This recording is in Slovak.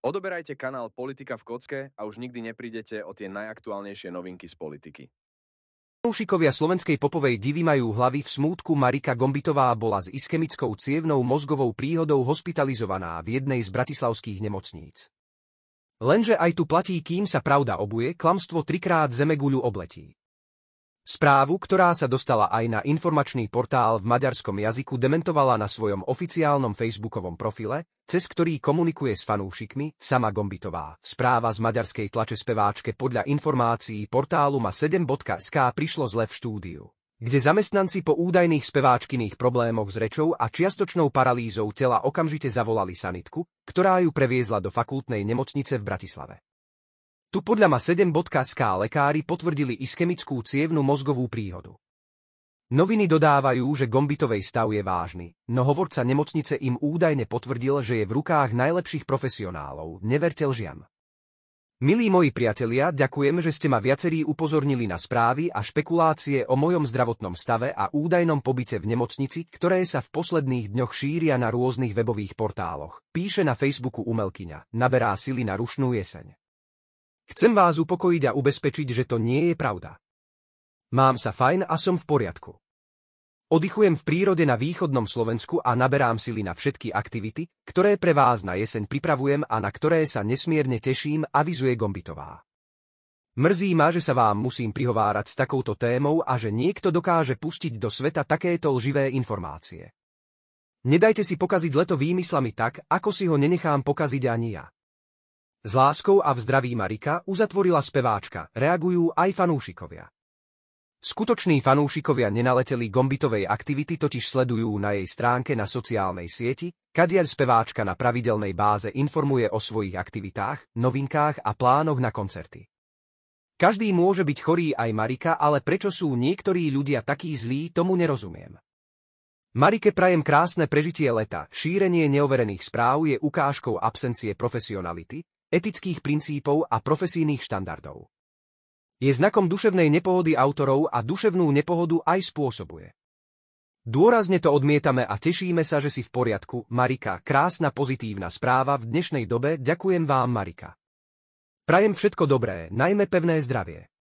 Odoberajte kanál Politika v kocke a už nikdy neprídete o tie najaktuálnejšie novinky z politiky. Fanúšikovia slovenskej popovej divy majú hlavy v smútku Marika Gombitová bola s ischemickou cievnou mozgovou príhodou hospitalizovaná v jednej z bratislavských nemocníc. Lenže aj tu platí, kým sa pravda obuje, klamstvo trikrát zemeguľu obletí. Správu, ktorá sa dostala aj na informačný portál v maďarskom jazyku, dementovala na svojom oficiálnom facebookovom profile, cez ktorý komunikuje s fanúšikmi, sama Gombitová. Správa z maďarskej tlače speváčke podľa informácií portálu ma7.sk prišlo zle v štúdiu kde zamestnanci po údajných speváčkyných problémoch s rečou a čiastočnou paralýzou tela okamžite zavolali sanitku, ktorá ju previezla do fakultnej nemocnice v Bratislave. Tu podľa ma 7.sk lekári potvrdili ischemickú cievnu mozgovú príhodu. Noviny dodávajú, že Gombitovej stav je vážny, no hovorca nemocnice im údajne potvrdil, že je v rukách najlepších profesionálov, neverte lžiam. Milí moji priatelia, ďakujem, že ste ma viacerí upozornili na správy a špekulácie o mojom zdravotnom stave a údajnom pobyte v nemocnici, ktoré sa v posledných dňoch šíria na rôznych webových portáloch. Píše na Facebooku umelkyňa, naberá sily na rušnú jeseň. Chcem vás upokojiť a ubezpečiť, že to nie je pravda. Mám sa fajn a som v poriadku. Oddychujem v prírode na východnom Slovensku a naberám sily na všetky aktivity, ktoré pre vás na jeseň pripravujem a na ktoré sa nesmierne teším, avizuje Gombitová. Mrzí ma, že sa vám musím prihovárať s takouto témou a že niekto dokáže pustiť do sveta takéto lživé informácie. Nedajte si pokaziť leto výmyslami tak, ako si ho nenechám pokaziť ani ja. S láskou a vzdraví Marika uzatvorila speváčka, reagujú aj fanúšikovia. Skutoční fanúšikovia nenaleteli gombitovej aktivity totiž sledujú na jej stránke na sociálnej sieti, kadiaľ speváčka na pravidelnej báze informuje o svojich aktivitách, novinkách a plánoch na koncerty. Každý môže byť chorý aj Marika, ale prečo sú niektorí ľudia takí zlí, tomu nerozumiem. Marike prajem krásne prežitie leta, šírenie neoverených správ je ukážkou absencie profesionality, etických princípov a profesijných štandardov. Je znakom duševnej nepohody autorov a duševnú nepohodu aj spôsobuje. Dôrazne to odmietame a tešíme sa, že si v poriadku, Marika, krásna pozitívna správa v dnešnej dobe, ďakujem vám, Marika. Prajem všetko dobré, najmä pevné zdravie.